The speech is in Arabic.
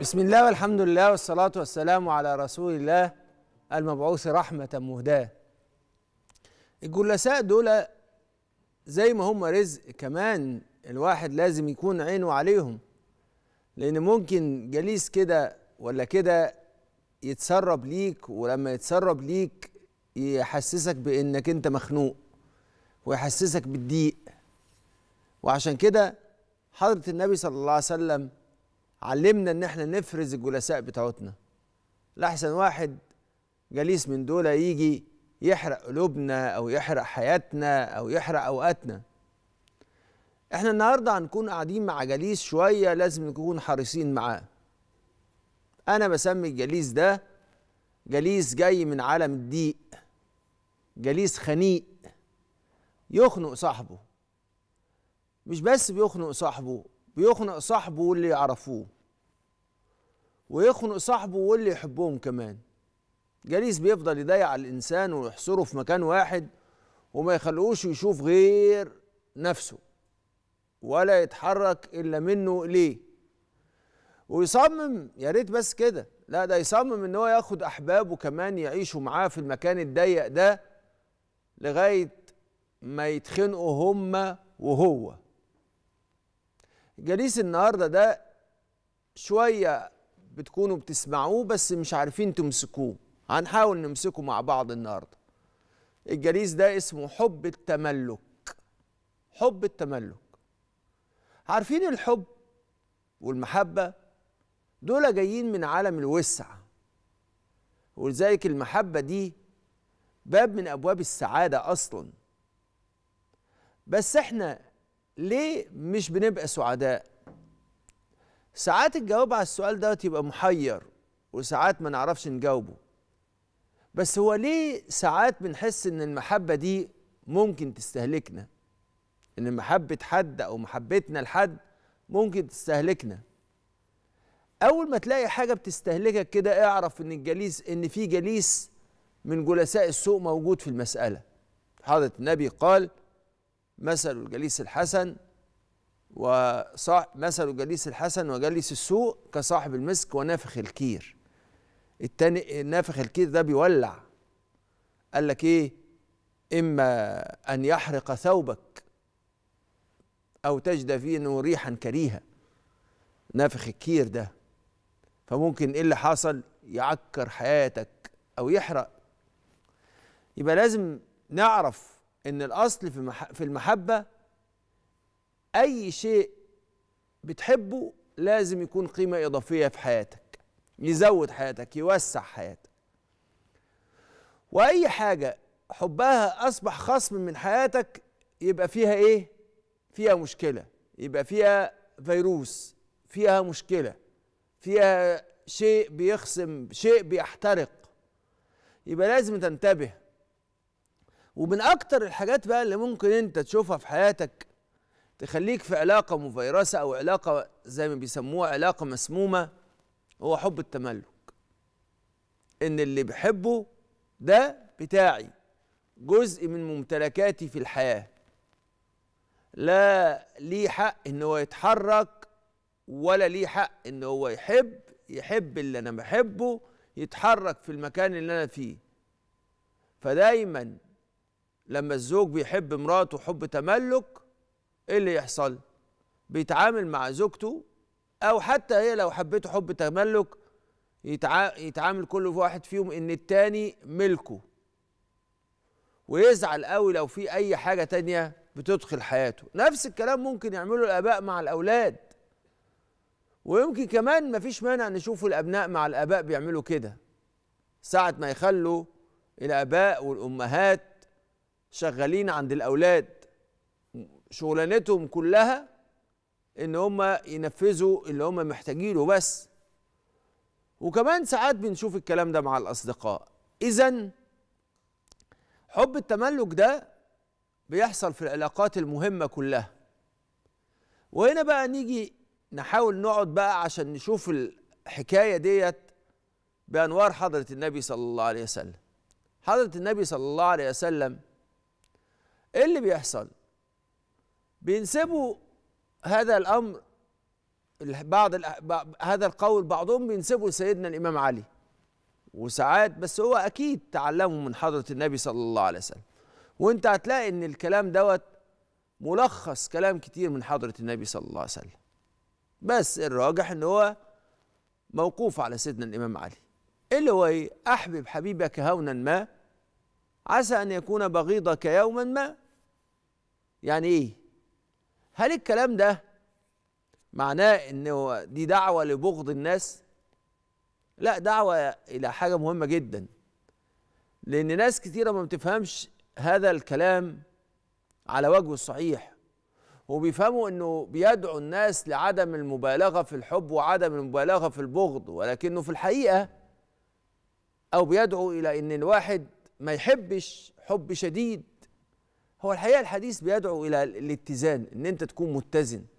بسم الله والحمد لله والصلاة والسلام على رسول الله المبعوث رحمة مهداة الجلساء دول زي ما هم رزق كمان الواحد لازم يكون عينه عليهم لأن ممكن جليس كده ولا كده يتسرب ليك ولما يتسرب ليك يحسسك بإنك أنت مخنوق ويحسسك بالضيق وعشان كده حضرة النبي صلى الله عليه وسلم علمنا ان احنا نفرز الجلساء بتاعتنا لاحسن واحد جليس من دول يجي يحرق قلوبنا او يحرق حياتنا او يحرق اوقاتنا احنا النهارده هنكون قاعدين مع جليس شويه لازم نكون حريصين معاه انا بسمي الجليس ده جليس جاي من عالم الضيق جليس خنيق يخنق صاحبه مش بس بيخنق صاحبه بيخنق صاحبه واللي يعرفوه ويخنق صاحبه واللي يحبهم كمان جليس بيفضل يضيع الانسان ويحصره في مكان واحد وما يخلقوش يشوف غير نفسه ولا يتحرك الا منه ليه ويصمم يا ريت بس كده لا ده يصمم ان هو ياخد احبابه كمان يعيشوا معاه في المكان الضيق ده لغايه ما يتخنقوا هما وهو جليس النهارده ده شويه بتكونوا بتسمعوه بس مش عارفين تمسكوه هنحاول نمسكه مع بعض النهارده الجليس ده اسمه حب التملك حب التملك عارفين الحب والمحبه دول جايين من عالم الوسع ولذلك المحبه دي باب من ابواب السعاده اصلا بس احنا ليه مش بنبقى سعداء ساعات الجواب على السؤال دوت يبقى محير وساعات ما نعرفش نجاوبه بس هو ليه ساعات بنحس ان المحبه دي ممكن تستهلكنا ان محبه حد او محبتنا لحد ممكن تستهلكنا اول ما تلاقي حاجه بتستهلكك كده اعرف ان الجليس ان في جليس من جلساء السوء موجود في المساله حضره النبي قال مثل الجليس الحسن وصاح مثل الجليس الحسن وجليس السوء كصاحب المسك ونافخ الكير التاني نافخ الكير ده بيولع قال لك ايه اما ان يحرق ثوبك او تجد فيه انه ريحا كريهه نافخ الكير ده فممكن ايه اللي حصل يعكر حياتك او يحرق يبقى لازم نعرف ان الاصل في في المحبه اي شيء بتحبه لازم يكون قيمه اضافيه في حياتك يزود حياتك يوسع حياتك واي حاجه حبها اصبح خصم من حياتك يبقى فيها ايه فيها مشكله يبقى فيها فيروس فيها مشكله فيها شيء بيخصم شيء بيحترق يبقى لازم تنتبه ومن اكتر الحاجات بقى اللي ممكن انت تشوفها في حياتك تخليك في علاقه مفيرسه او علاقه زي ما بيسموها علاقه مسمومه هو حب التملك ان اللي بحبه ده بتاعي جزء من ممتلكاتي في الحياه لا ليه حق ان هو يتحرك ولا ليه حق ان هو يحب يحب اللي انا بحبه يتحرك في المكان اللي انا فيه فدايما لما الزوج بيحب مراته حب تملك ايه اللي يحصل بيتعامل مع زوجته او حتى هي لو حبته حب تملك يتعامل كل واحد فيهم ان التاني ملكه ويزعل قوي لو في اي حاجه تانية بتدخل حياته نفس الكلام ممكن يعمله الاباء مع الاولاد ويمكن كمان مفيش مانع نشوف الابناء مع الاباء بيعملوا كده ساعه ما يخلوا الاباء والامهات شغالين عند الاولاد شغلانتهم كلها ان هم ينفذوا اللي هم محتاجينه بس وكمان ساعات بنشوف الكلام ده مع الاصدقاء اذا حب التملك ده بيحصل في العلاقات المهمه كلها وهنا بقى نيجي نحاول نقعد بقى عشان نشوف الحكايه ديت بانوار حضره النبي صلى الله عليه وسلم حضره النبي صلى الله عليه وسلم ايه اللي بيحصل بينسبوا هذا الامر بعض هذا القول بعضهم بينسبوا لسيدنا الامام علي وساعات بس هو اكيد تعلمه من حضره النبي صلى الله عليه وسلم وانت هتلاقي ان الكلام دوت ملخص كلام كتير من حضره النبي صلى الله عليه وسلم بس الراجح ان هو موقوف على سيدنا الامام علي اللي هو ايه احبب حبيبك هونا ما عسى أن يكون بغيضك يوما ما يعني إيه هل الكلام ده معناه ان دي دعوة لبغض الناس لا دعوة إلى حاجة مهمة جدا لأن ناس كثيره ما بتفهمش هذا الكلام على وجهه الصحيح وبيفهموا انه بيدعو الناس لعدم المبالغه في الحب وعدم المبالغه في البغض ولكنه في الحقيقه او بيدعو الى ان الواحد ما يحبش حب شديد هو الحقيقه الحديث بيدعو الى الاتزان ان انت تكون متزن